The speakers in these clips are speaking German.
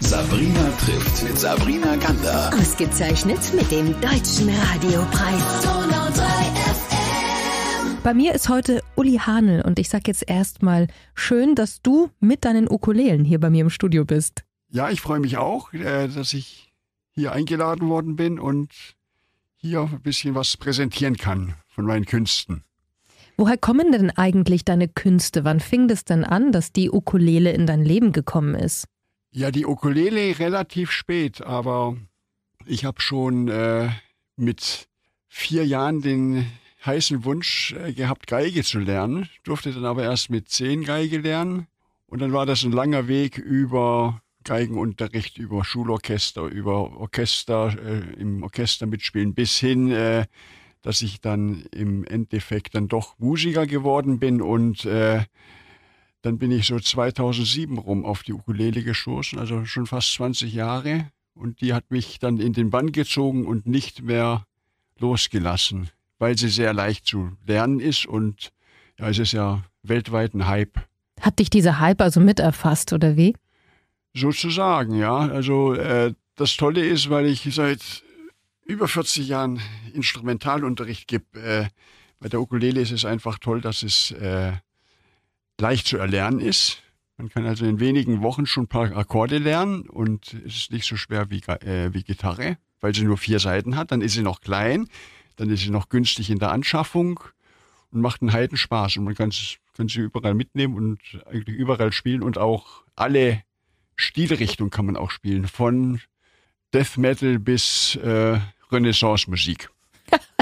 Sabrina trifft mit Sabrina Gander. Ausgezeichnet mit dem Deutschen Radiopreis. Bei mir ist heute Uli Hanel und ich sag jetzt erstmal schön, dass du mit deinen Ukulelen hier bei mir im Studio bist. Ja, ich freue mich auch, äh, dass ich hier eingeladen worden bin und hier ein bisschen was präsentieren kann von meinen Künsten. Woher kommen denn eigentlich deine Künste? Wann fing das denn an, dass die Ukulele in dein Leben gekommen ist? Ja, die Ukulele relativ spät, aber ich habe schon äh, mit vier Jahren den heißen Wunsch äh, gehabt, Geige zu lernen, durfte dann aber erst mit zehn Geige lernen. Und dann war das ein langer Weg über Geigenunterricht, über Schulorchester, über Orchester, äh, im Orchester mitspielen, bis hin, äh, dass ich dann im Endeffekt dann doch Musiker geworden bin und äh, dann bin ich so 2007 rum auf die Ukulele gestoßen, also schon fast 20 Jahre. Und die hat mich dann in den Bann gezogen und nicht mehr losgelassen, weil sie sehr leicht zu lernen ist und ja, es ist ja weltweit ein Hype. Hat dich dieser Hype also miterfasst oder wie? Sozusagen, ja. Also äh, das Tolle ist, weil ich seit über 40 Jahren Instrumentalunterricht gebe, äh, bei der Ukulele ist es einfach toll, dass es äh, leicht zu erlernen ist. Man kann also in wenigen Wochen schon ein paar Akkorde lernen und es ist nicht so schwer wie, äh, wie Gitarre, weil sie nur vier Seiten hat. Dann ist sie noch klein, dann ist sie noch günstig in der Anschaffung und macht einen heiden Spaß. Und man kann, kann sie überall mitnehmen und eigentlich überall spielen und auch alle Stilrichtungen kann man auch spielen, von Death Metal bis äh, Renaissance-Musik.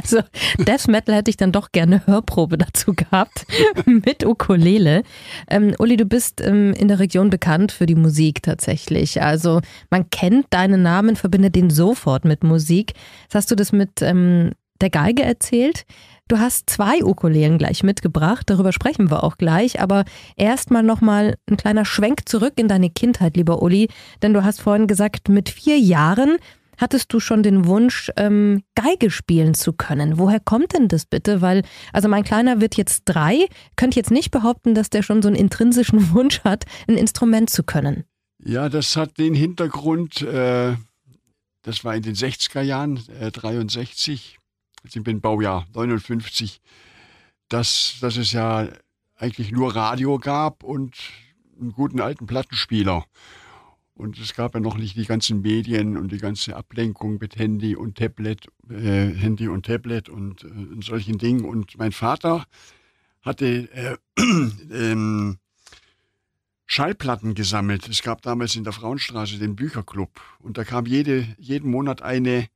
Also Death Metal hätte ich dann doch gerne Hörprobe dazu gehabt mit Ukulele. Ähm, Uli, du bist ähm, in der Region bekannt für die Musik tatsächlich. Also man kennt deinen Namen, verbindet den sofort mit Musik. Jetzt hast du das mit ähm, der Geige erzählt. Du hast zwei Ukulelen gleich mitgebracht, darüber sprechen wir auch gleich, aber erstmal nochmal ein kleiner Schwenk zurück in deine Kindheit, lieber Uli, denn du hast vorhin gesagt, mit vier Jahren hattest du schon den Wunsch, ähm, Geige spielen zu können. Woher kommt denn das bitte? Weil, also mein Kleiner wird jetzt drei, könnte jetzt nicht behaupten, dass der schon so einen intrinsischen Wunsch hat, ein Instrument zu können. Ja, das hat den Hintergrund, äh, das war in den 60er Jahren, äh, 63, also ich bin Baujahr 59, dass, dass es ja eigentlich nur Radio gab und einen guten alten Plattenspieler. Und es gab ja noch nicht die ganzen Medien und die ganze Ablenkung mit Handy und Tablet, äh, Handy und Tablet und äh, solchen Dingen. Und mein Vater hatte äh, ähm, Schallplatten gesammelt. Es gab damals in der Frauenstraße den Bücherclub und da kam jede, jeden Monat eine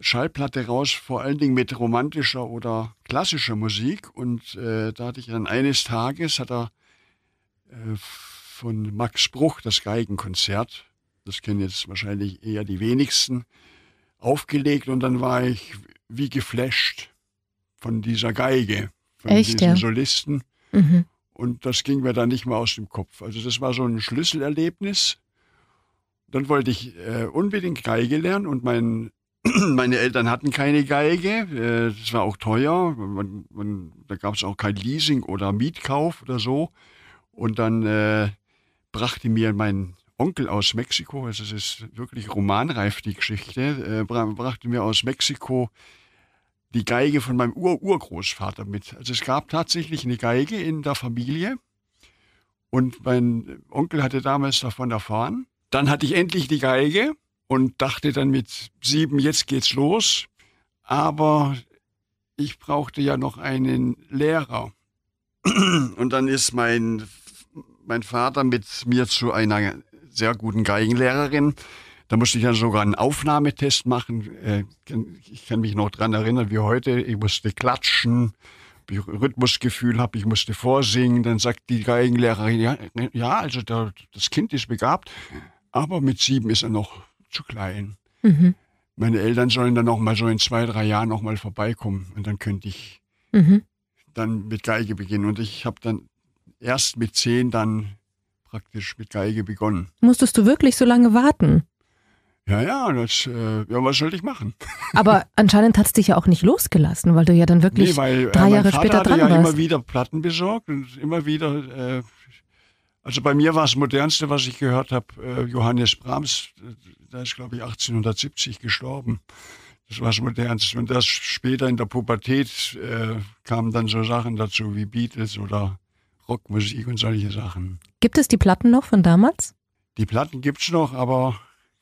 Schallplatte raus, vor allen Dingen mit romantischer oder klassischer Musik. Und äh, da hatte ich dann eines Tages, hat er Äh, von Max Bruch, das Geigenkonzert. Das kennen jetzt wahrscheinlich eher die wenigsten. Aufgelegt und dann war ich wie geflasht von dieser Geige, von Echt, diesem ja? Solisten. Mhm. Und das ging mir dann nicht mehr aus dem Kopf. Also das war so ein Schlüsselerlebnis. Dann wollte ich äh, unbedingt Geige lernen und mein, meine Eltern hatten keine Geige. Äh, das war auch teuer. Man, man, da gab es auch kein Leasing oder Mietkauf oder so. Und dann äh, brachte mir mein Onkel aus Mexiko, also es ist wirklich romanreif die Geschichte, äh, brachte mir aus Mexiko die Geige von meinem Ur-Urgroßvater mit. Also es gab tatsächlich eine Geige in der Familie und mein Onkel hatte damals davon erfahren. Dann hatte ich endlich die Geige und dachte dann mit sieben, jetzt geht's los. Aber ich brauchte ja noch einen Lehrer. Und dann ist mein mein Vater mit mir zu einer sehr guten Geigenlehrerin. Da musste ich dann sogar einen Aufnahmetest machen. Äh, ich kann mich noch daran erinnern, wie heute. Ich musste klatschen, ich Rhythmusgefühl habe, ich musste vorsingen. Dann sagt die Geigenlehrerin, ja, ne, ja also der, das Kind ist begabt, aber mit sieben ist er noch zu klein. Mhm. Meine Eltern sollen dann noch mal so in zwei, drei Jahren noch mal vorbeikommen und dann könnte ich mhm. dann mit Geige beginnen. Und ich habe dann erst mit zehn dann praktisch mit Geige begonnen. Musstest du wirklich so lange warten? Ja, ja, das, äh, ja, was sollte ich machen? Aber anscheinend hat es dich ja auch nicht losgelassen, weil du ja dann wirklich nee, weil, äh, drei äh, Jahre Vater später dran ja warst. Ich immer wieder Platten besorgt und immer wieder. Äh, also bei mir war das Modernste, was ich gehört habe, äh, Johannes Brahms. Äh, da ist, glaube ich, 1870 gestorben. Das war das Modernste. Und das später in der Pubertät äh, kamen dann so Sachen dazu wie Beatles oder Rockmusik und solche Sachen. Gibt es die Platten noch von damals? Die Platten gibt es noch, aber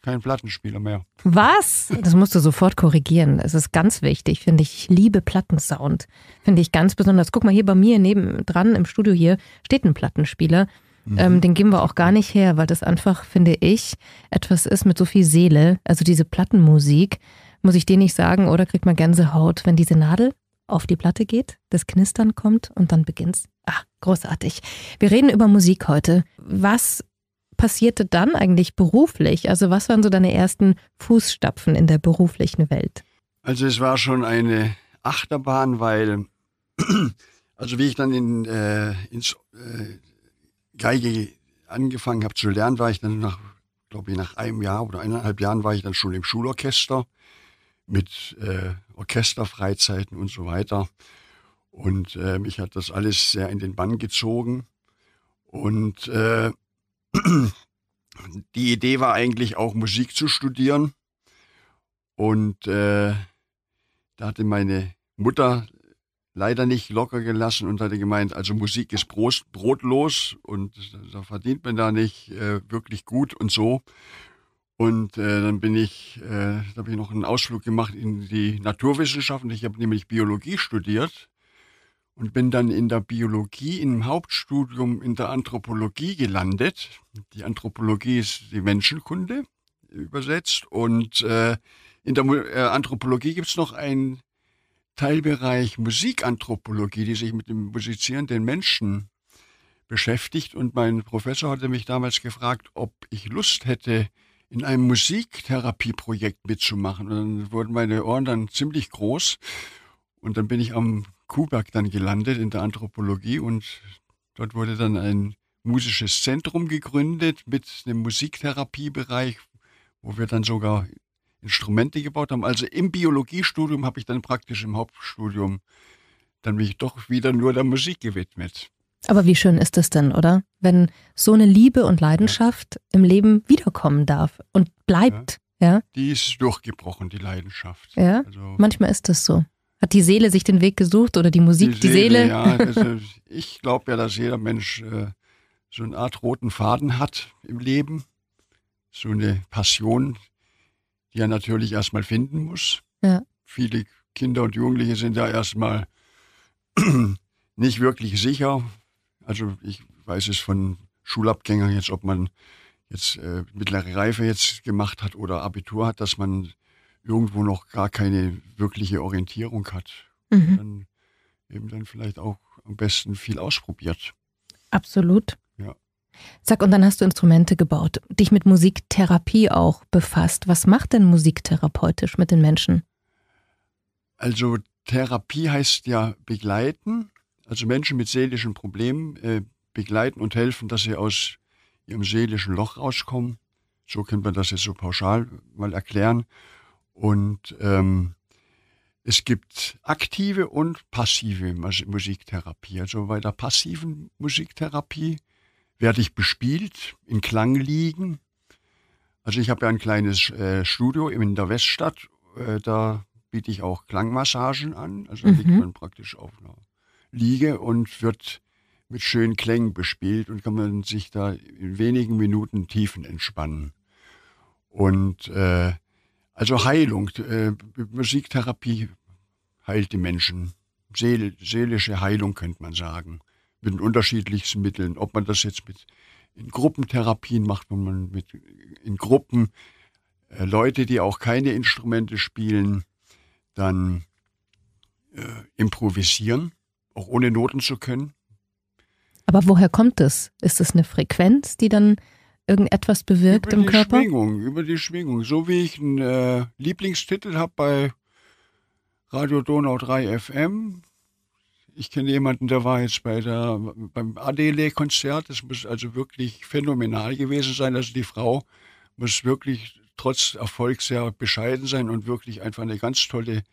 kein Plattenspieler mehr. Was? Das musst du sofort korrigieren. Es ist ganz wichtig, finde ich. ich. Liebe Plattensound. Finde ich ganz besonders. Guck mal, hier bei mir neben dran im Studio hier steht ein Plattenspieler. Mhm. Ähm, den geben wir auch gar nicht her, weil das einfach, finde ich, etwas ist mit so viel Seele. Also diese Plattenmusik, muss ich dir nicht sagen, oder kriegt man Gänsehaut, wenn diese Nadel auf die Platte geht, das Knistern kommt und dann beginnt's. Ah, großartig. Wir reden über Musik heute. Was passierte dann eigentlich beruflich? Also was waren so deine ersten Fußstapfen in der beruflichen Welt? Also es war schon eine Achterbahn, weil, also wie ich dann in, äh, ins äh, Geige angefangen habe zu lernen, war ich dann nach, glaube ich, nach einem Jahr oder eineinhalb Jahren war ich dann schon im Schulorchester mit äh, Orchesterfreizeiten und so weiter. Und äh, mich hat das alles sehr in den Bann gezogen. Und äh, die Idee war eigentlich auch Musik zu studieren. Und äh, da hatte meine Mutter leider nicht locker gelassen und hatte gemeint, also Musik ist brotlos und da verdient man da nicht äh, wirklich gut und so. Und äh, dann bin ich, äh, da habe ich noch einen Ausflug gemacht in die Naturwissenschaften. Ich habe nämlich Biologie studiert und bin dann in der Biologie im Hauptstudium in der Anthropologie gelandet. Die Anthropologie ist die Menschenkunde übersetzt. Und äh, in der äh, Anthropologie gibt's noch einen Teilbereich Musikanthropologie, die sich mit dem musizierenden Menschen beschäftigt. Und mein Professor hatte mich damals gefragt, ob ich Lust hätte, in einem Musiktherapieprojekt mitzumachen. Und dann wurden meine Ohren dann ziemlich groß. Und dann bin ich am Kuhberg dann gelandet in der Anthropologie und dort wurde dann ein musisches Zentrum gegründet mit einem Musiktherapiebereich, wo wir dann sogar Instrumente gebaut haben. Also im Biologiestudium habe ich dann praktisch im Hauptstudium dann mich doch wieder nur der Musik gewidmet. Aber wie schön ist das denn, oder? Wenn so eine Liebe und Leidenschaft ja. im Leben wiederkommen darf und bleibt, ja. ja? Die ist durchgebrochen, die Leidenschaft. Ja. Also, Manchmal ist das so. Hat die Seele sich den Weg gesucht oder die Musik, die, die Seele? Seele? Ja, also ich glaube ja, dass jeder Mensch äh, so eine Art roten Faden hat im Leben. So eine Passion, die er natürlich erstmal finden muss. Ja. Viele Kinder und Jugendliche sind da erstmal nicht wirklich sicher, also ich weiß es von Schulabgängern jetzt, ob man jetzt äh, mittlere Reife jetzt gemacht hat oder Abitur hat, dass man irgendwo noch gar keine wirkliche Orientierung hat. Mhm. dann eben dann vielleicht auch am besten viel ausprobiert. Absolut. Ja. Sag, und dann hast du Instrumente gebaut, dich mit Musiktherapie auch befasst. Was macht denn musiktherapeutisch mit den Menschen? Also Therapie heißt ja begleiten also Menschen mit seelischen Problemen äh, begleiten und helfen, dass sie aus ihrem seelischen Loch rauskommen. So könnte man das jetzt so pauschal mal erklären. Und ähm, es gibt aktive und passive Musiktherapie. Also bei der passiven Musiktherapie werde ich bespielt, in Klang liegen. Also ich habe ja ein kleines äh, Studio in der Weststadt. Äh, da biete ich auch Klangmassagen an. Also da mhm. liegt man praktisch auf einer Liege und wird mit schönen Klängen bespielt und kann man sich da in wenigen Minuten Tiefen entspannen. Und äh, also Heilung, äh, Musiktherapie heilt die Menschen. Seele, seelische Heilung könnte man sagen, mit den unterschiedlichsten Mitteln. Ob man das jetzt mit in Gruppentherapien macht, wenn man mit in Gruppen äh, Leute, die auch keine Instrumente spielen, dann äh, improvisieren auch ohne Noten zu können. Aber woher kommt das? Ist das eine Frequenz, die dann irgendetwas bewirkt über im Körper? Über die Schwingung, über die Schwingung. So wie ich einen äh, Lieblingstitel habe bei Radio Donau 3 FM. Ich kenne jemanden, der war jetzt bei der, beim Adele-Konzert. Das muss also wirklich phänomenal gewesen sein. Also die Frau muss wirklich trotz Erfolg sehr bescheiden sein und wirklich einfach eine ganz tolle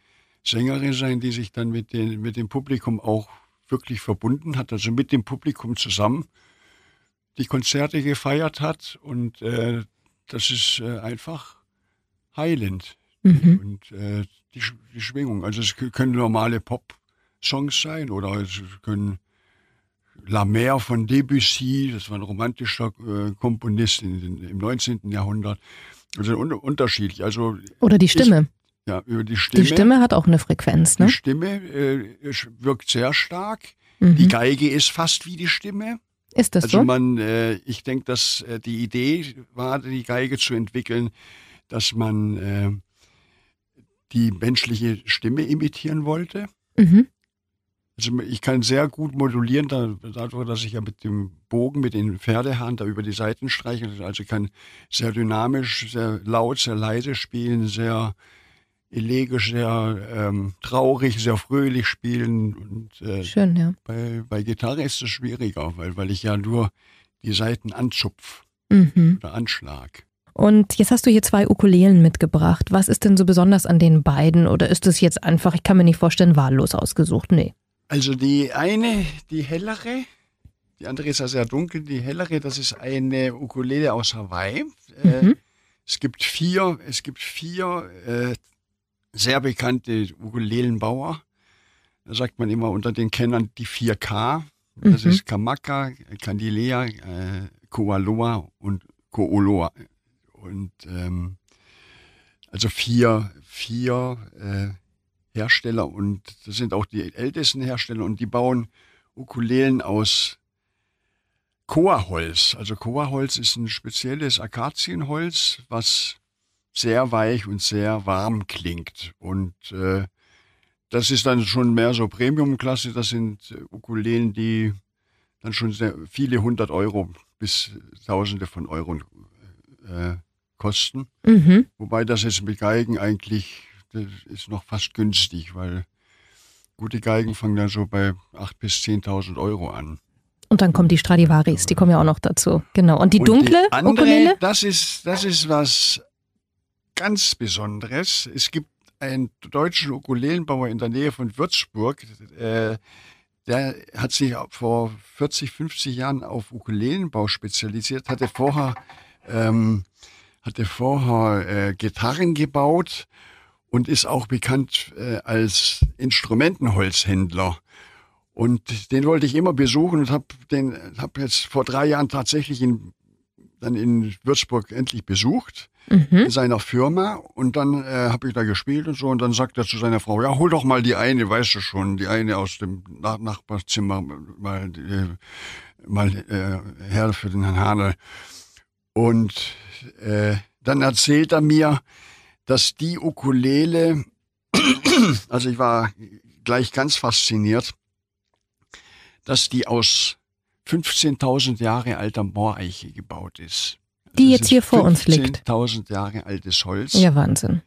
Sängerin sein, die sich dann mit, den, mit dem Publikum auch wirklich verbunden hat, also mit dem Publikum zusammen die Konzerte gefeiert hat. Und äh, das ist äh, einfach heilend. Mhm. Und äh, die, die, Schwingung. Also es können normale Pop-Songs sein oder es können La Mer von Debussy, das war ein romantischer äh, Komponist in, in, im 19. Jahrhundert. Also un unterschiedlich. Also oder die Stimme. Ja, über die Stimme. Die Stimme hat auch eine Frequenz, ne? Die Stimme äh, wirkt sehr stark. Mhm. Die Geige ist fast wie die Stimme. Ist das also so? man, äh, ich denke, dass äh, die Idee war, die Geige zu entwickeln, dass man äh, die menschliche Stimme imitieren wollte. Mhm. Also ich kann sehr gut modulieren, da, dadurch, dass ich ja mit dem Bogen, mit den Pferdehahn da über die Seiten streiche. Also ich kann sehr dynamisch, sehr laut, sehr leise spielen, sehr elegisch, sehr ähm, traurig, sehr fröhlich spielen. Und, äh, Schön, ja. Bei, bei Gitarre ist es schwieriger, weil, weil ich ja nur die Saiten anzupf mhm. oder anschlag. Und jetzt hast du hier zwei Ukulelen mitgebracht. Was ist denn so besonders an den beiden? Oder ist es jetzt einfach, ich kann mir nicht vorstellen, wahllos ausgesucht? Nee. Also die eine, die hellere, die andere ist ja sehr dunkel, die hellere, das ist eine Ukulele aus Hawaii. Äh, mhm. Äh, es gibt vier, es gibt vier äh, sehr bekannte Ukulelenbauer. Da sagt man immer unter den Kennern die 4K. Das mhm. ist Kamaka, Candilea, äh, Koaloa und Kooloa. Und ähm, also vier, vier äh, Hersteller und das sind auch die ältesten Hersteller und die bauen Ukulelen aus Koaholz. Also Koaholz ist ein spezielles Akazienholz, was sehr weich und sehr warm klingt. Und äh, das ist dann schon mehr so Premium-Klasse. Das sind äh, Ukulelen, die dann schon sehr, viele hundert Euro bis Tausende von Euro äh, kosten. Mhm. Wobei das jetzt mit Geigen eigentlich das ist noch fast günstig, weil gute Geigen fangen dann so bei 8.000 bis 10.000 Euro an. Und dann kommen die Stradivaris, die kommen ja auch noch dazu. Genau. Und die dunkle Und die andere, Ukulele? Das ist, das ist was ganz Besonderes. Es gibt einen deutschen Ukulelenbauer in der Nähe von Würzburg, äh, der hat sich vor 40, 50 Jahren auf Ukulelenbau spezialisiert, hatte vorher, ähm, hatte vorher äh, Gitarren gebaut und ist auch bekannt äh, als Instrumentenholzhändler. Und den wollte ich immer besuchen und habe hab jetzt vor drei Jahren tatsächlich in, dann in Würzburg endlich besucht mhm. in seiner Firma und dann äh, habe ich da gespielt und so und dann sagt er zu seiner Frau, ja, hol doch mal die eine, weißt du schon, die eine aus dem Nach Nachbarzimmer mal, die, äh, mal äh, her für den Herrn Hanel. Und äh, dann erzählt er mir, dass die Ukulele, also ich war gleich ganz fasziniert, dass die aus 15.000 Jahre alter Mooreiche gebaut ist die jetzt hier vor uns liegt. 10.000 Jahre altes Holz. Ja, Wahnsinn.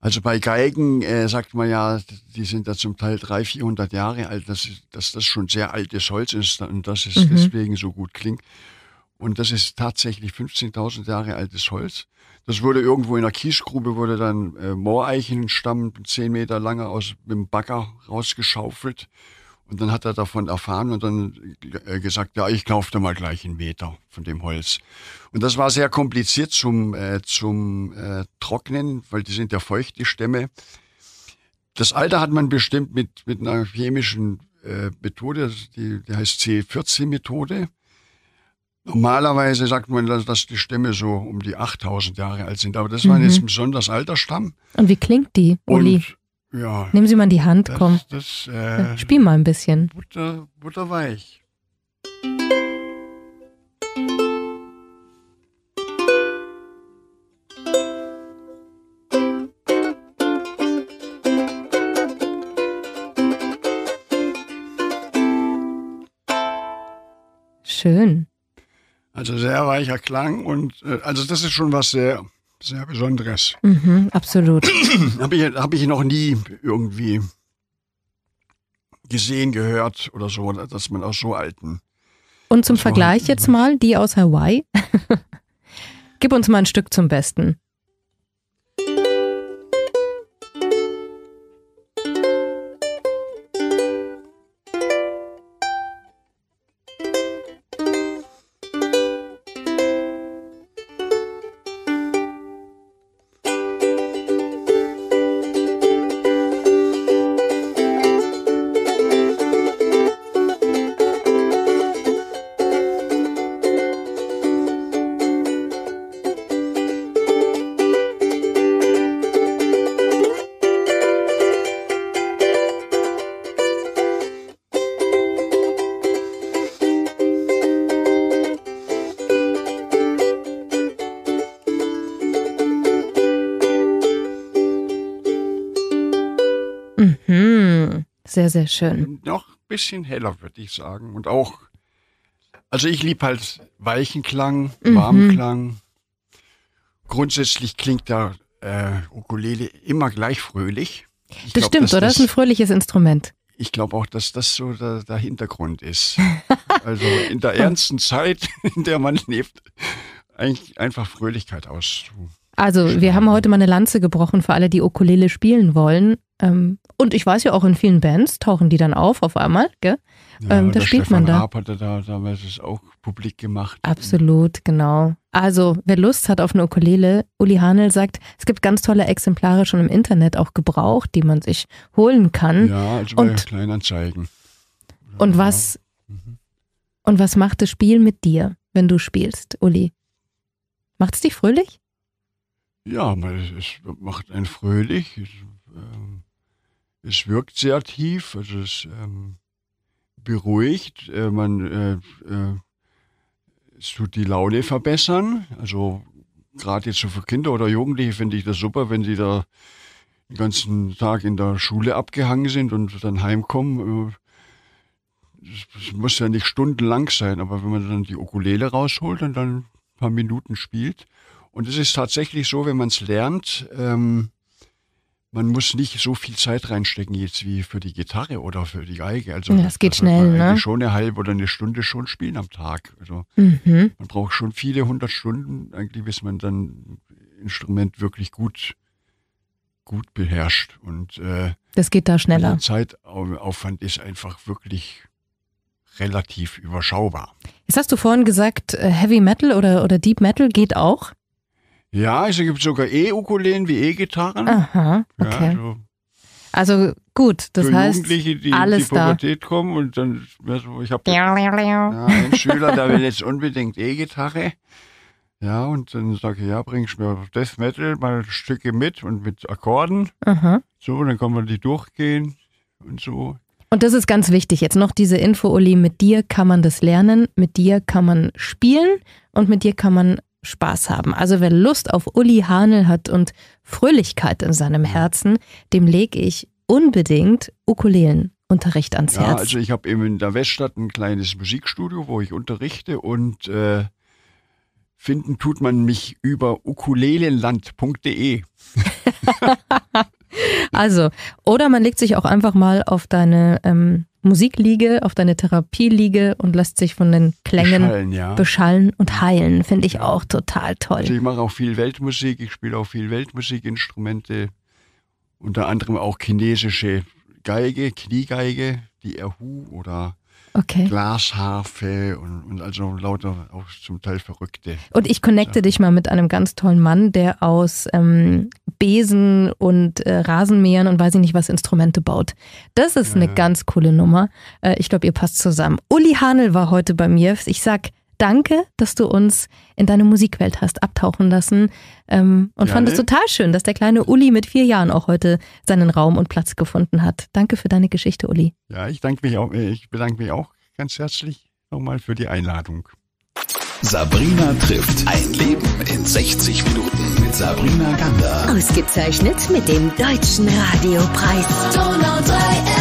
Also bei Geigen äh, sagt man ja, die sind da zum Teil 300, 400 Jahre alt, dass, dass das schon sehr altes Holz ist und dass es mhm. deswegen so gut klingt. Und das ist tatsächlich 15.000 Jahre altes Holz. Das wurde irgendwo in der Kiesgrube, wurde dann äh, Mooreichenstamm, 10 Meter lange, aus dem Bagger rausgeschaufelt und dann hat er davon erfahren und dann äh, gesagt, ja, ich kaufte mal gleich einen Meter von dem Holz. Und das war sehr kompliziert zum, äh, zum äh, Trocknen, weil die sind ja feucht, die Stämme. Das Alter hat man bestimmt mit, mit einer chemischen äh, Methode, die, die heißt C14-Methode. Normalerweise sagt man, dass die Stämme so um die 8000 Jahre alt sind, aber das mhm. war jetzt ein besonders alter Stamm. Und wie klingt die, Uli? Und ja. Nehmen Sie mal die Hand, das, komm. Das, äh, Spiel mal ein bisschen. Butter, butterweich. Schön. Also sehr weicher Klang und äh, also das ist schon was sehr sehr Besonderes. Mhm, absolut. Habe ich, hab ich noch nie irgendwie gesehen, gehört oder so, dass man aus so alten. Und zum Vergleich jetzt mhm. mal, die aus Hawaii. Gib uns mal ein Stück zum Besten. Sehr, sehr schön. Noch ein bisschen heller, würde ich sagen. Und auch, also ich liebe halt weichen Klang, warmen mhm. Klang. Grundsätzlich klingt der äh, Ukulele immer gleich fröhlich. Ich das glaub, stimmt, oder? Das ist ein fröhliches Instrument. Ich glaube auch, dass das so der, der Hintergrund ist. also in der ernsten Zeit, in der man lebt, eigentlich einfach Fröhlichkeit auszu also, wir haben heute mal eine Lanze gebrochen für alle, die Ukulele spielen wollen. Ähm, und ich weiß ja auch, in vielen Bands tauchen die dann auf auf einmal, gell? Ja, ähm, da spielt Stefan man da. Raab hatte da damals es auch publik gemacht. Absolut, genau. Also, wer Lust hat auf eine Ukulele, Uli Hanel sagt, es gibt ganz tolle Exemplare schon im Internet, auch gebraucht, die man sich holen kann. Ja, also und, bei Kleinanzeigen. Ja, und genau. was, mhm. und was macht das Spiel mit dir, wenn du spielst, Uli? Macht es dich fröhlich? Ja, es, macht einen fröhlich. Ähm, es, wirkt sehr tief, also es ähm, beruhigt. Äh, man äh, äh, es tut die Laune verbessern. Also gerade jetzt so für Kinder oder Jugendliche finde ich das super, wenn sie da den ganzen Tag in der Schule abgehangen sind und dann heimkommen. Es muss ja nicht stundenlang sein, aber wenn man dann die Ukulele rausholt und dann ein paar Minuten spielt und es ist tatsächlich so, wenn man es lernt, ähm, man muss nicht so viel Zeit reinstecken jetzt wie für die Gitarre oder für die Geige. Also ja, das geht schnell, ne? Schon eine halbe oder eine Stunde schon spielen am Tag. Also mhm. man braucht schon viele hundert Stunden, eigentlich, bis man dann Instrument wirklich gut gut beherrscht und äh, das geht da schneller. Der Zeitaufwand ist einfach wirklich relativ überschaubar. Jetzt hast du vorhin gesagt, äh, Heavy Metal oder, oder Deep Metal geht auch. Ja, es gibt sogar E-Ukulelen wie E-Gitarren. Aha, okay. Ja, so also gut, das heißt Jugendliche, die alles in die Pubertät da. kommen und dann, ich habe ja, einen Schüler, der will jetzt unbedingt E-Gitarre. Ja, und dann sage ich, ja, bringst du mir Death Metal mal Stücke mit und mit Akkorden. Aha. So, dann kann man die durchgehen und so. Und das ist ganz wichtig. Jetzt noch diese Info, Uli, mit dir kann man das lernen, mit dir kann man spielen und mit dir kann man Spaß haben. Also wer Lust auf Uli Hanel hat und Fröhlichkeit in seinem Herzen, dem lege ich unbedingt Ukulelenunterricht Unterricht ans ja, Herz. Also ich habe eben in der Weststadt ein kleines Musikstudio, wo ich unterrichte und äh, finden tut man mich über ukulelenland.de. also, oder man legt sich auch einfach mal auf deine ähm, Musikliege, auf deine Therapieliege und lässt sich von den Klängen beschallen, ja. beschallen und heilen. Finde ich auch total toll. Also ich mache auch viel Weltmusik, ich spiele auch viel Weltmusikinstrumente, unter anderem auch chinesische Geige, Kniegeige, die Erhu oder Okay. Glasharfe und, und also lauter auch zum Teil Verrückte. Und ich connecte ja. dich mal mit einem ganz tollen Mann, der aus ähm, Besen und äh, Rasenmähern und weiß ich nicht was Instrumente baut. Das ist ja. eine ganz coole Nummer. Äh, ich glaube, ihr passt zusammen. Uli Hanel war heute bei mir. Ich sag Danke, dass du uns in deine Musikwelt hast abtauchen lassen ähm, und ja, fand es total schön, dass der kleine Uli mit vier Jahren auch heute seinen Raum und Platz gefunden hat. Danke für deine Geschichte, Uli. Ja, ich, danke mich auch, ich bedanke mich auch ganz herzlich nochmal für die Einladung. Sabrina trifft ein Leben in 60 Minuten mit Sabrina Gander. Ausgezeichnet mit dem Deutschen Radiopreis. Donau 3